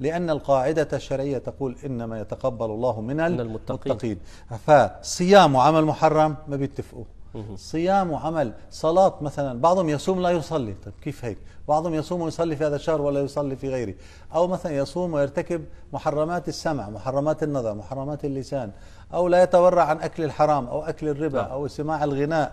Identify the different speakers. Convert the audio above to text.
Speaker 1: لأن القاعدة الشرعية تقول إنما يتقبل الله من المتقين فصيام وعمل محرم ما بيتفقوا صيام وعمل صلاة مثلا بعضهم يصوم لا يصلي طيب كيف هيك بعضهم يصوم ويصلي في هذا الشهر ولا يصلي في غيره أو مثلا يصوم ويرتكب محرمات السمع محرمات النظر محرمات اللسان أو لا يتورع عن أكل الحرام أو أكل الربا نعم. أو سماع الغناء